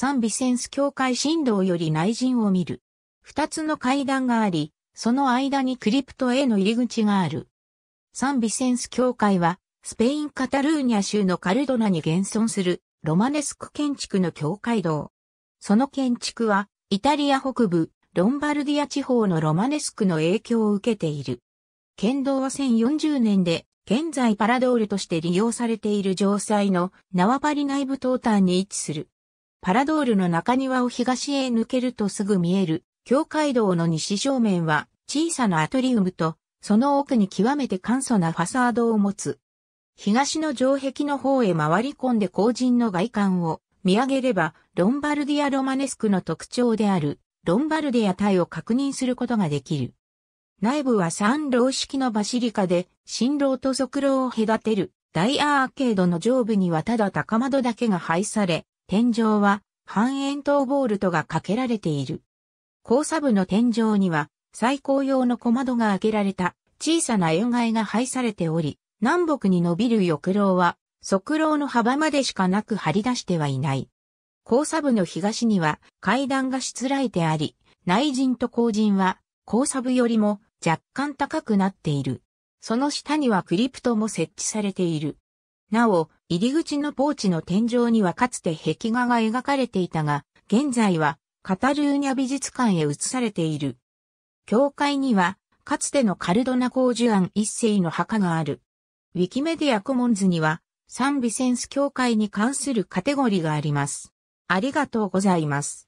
サンビセンス教会神道より内陣を見る。二つの階段があり、その間にクリプトへの入り口がある。サンビセンス教会は、スペイン・カタルーニャ州のカルドナに現存するロマネスク建築の教会堂。その建築は、イタリア北部、ロンバルディア地方のロマネスクの影響を受けている。県道は1040年で、現在パラドールとして利用されている城塞の縄張り内部東端に位置する。パラドールの中庭を東へ抜けるとすぐ見える、教会堂の西正面は小さなアトリウムと、その奥に極めて簡素なファサードを持つ。東の城壁の方へ回り込んで後人の外観を見上げれば、ロンバルディア・ロマネスクの特徴である、ロンバルディア体を確認することができる。内部は三楼式のバシリカで、新楼と側楼を隔てる、大アーケードの上部にはただ高窓だけが配され、天井は半円筒ボールトがかけられている。交差部の天井には最高用の小窓が開けられた小さな円外が配されており、南北に伸びる翼廊は側廊の幅までしかなく張り出してはいない。交差部の東には階段がしつらえてあり、内陣と後陣は交差部よりも若干高くなっている。その下にはクリプトも設置されている。なお、入り口のポーチの天井にはかつて壁画が描かれていたが、現在はカタルーニャ美術館へ移されている。教会には、かつてのカルドナュアン一世の墓がある。ウィキメディアコモンズには、サンビセンス教会に関するカテゴリーがあります。ありがとうございます。